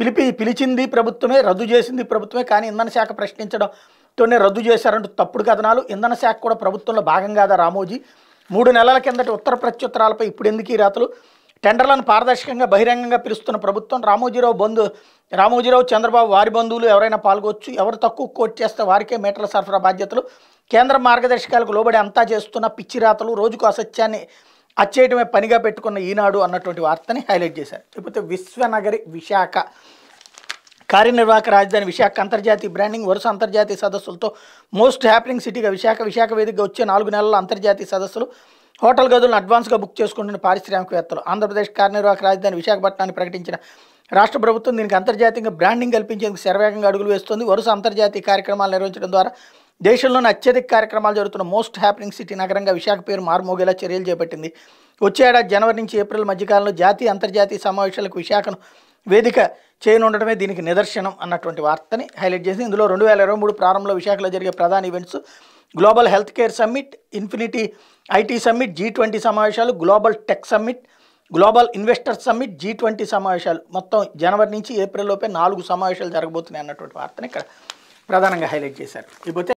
పిలిపి పిలిచింది ప్రభుత్వమే రద్దు చేసింది ప్రభుత్వమే కానీ ఇంధన శాఖ ప్రశ్నించడంతోనే రద్దు చేశారంటూ తప్పుడు కథనాలు ఇంధన శాఖ కూడా ప్రభుత్వంలో భాగం కాదా రామోజీ మూడు నెలల కిందటి ఉత్తర ప్రత్యుత్తరాలపై ఇప్పుడు ఎందుకు ఈ రాతలు టెండర్లను పారదర్శకంగా బహిరంగంగా పిలుస్తున్న ప్రభుత్వం రామోజీరావు బంధు రామోజీరావు చంద్రబాబు వారి బంధువులు ఎవరైనా పాల్గొచ్చు ఎవరు తక్కువ కోట్ చేస్తే వారికే మీటర్ల సరఫరా బాధ్యతలు కేంద్ర మార్గదర్శకాలకు లోబడి అంతా చేస్తున్న పిచ్చి రాతలు రోజుకు అసత్యాన్ని అచ్చేయటమే పనిగా పెట్టుకున్న ఈనాడు అన్నటువంటి వార్తని హైలైట్ చేశారు లేకపోతే విశ్వనగరి విశాఖ కార్యనిర్వాహక రాజధాని విశాఖ అంతర్జాతీయ బ్రాండింగ్ వరుస అంతర్జాతీయ సదస్సులతో మోస్ట్ హ్యాపీనింగ్ సిటీగా విశాఖ విశాఖ వేదికగా వచ్చే నాలుగు నెలల అంతర్జాతీయ సదస్సులు హోటల్ గదులను అడ్వాన్స్గా బుక్ చేసుకుంటున్న పారిశ్రామికవేత్తలు ఆంధ్రప్రదేశ్ కార్యనిర్వాహక రాజధాని విశాఖపట్నాన్ని ప్రకటించిన రాష్ట్ర ప్రభుత్వం దీనికి అంతర్జాతీయంగా బ్రాండింగ్ కల్పించేందుకు శరవేగంగా అడుగులు వేస్తుంది వరుస అంతర్జాతీయ కార్యక్రమాలు నిర్వహించడం ద్వారా దేశంలోని అత్యధిక కార్యక్రమాలు జరుగుతున్న మోస్ట్ హ్యాపీనింగ్ సిటీ నగరంగా విశాఖ పేరు మారుమోగేలా చర్యలు చేపట్టింది వచ్చే ఏడాది జనవరి నుంచి ఏప్రిల్ మధ్యకాలంలో జాతీయ అంతర్జాతీయ సమావేశాలకు విశాఖను వేదిక చేయనుండటమే దీనికి నిదర్శనం అన్నటువంటి వార్తని హైలైట్ చేసి ఇందులో రెండు వేల ఇరవై మూడు ప్రారంభంలో విశాఖలో జరిగే ప్రధాన events global health care summit infinity IT summit G twenty సమావేశాలు global tech summit global investor summit G twenty సమావేశాలు మొత్తం జనవరి నుంచి ఏప్రిల్లోపే నాలుగు సమావేశాలు జరగబోతున్నాయి అన్నటువంటి వార్తని ఇక్కడ ప్రధానంగా హైలైట్ చేశారు ఇకపోతే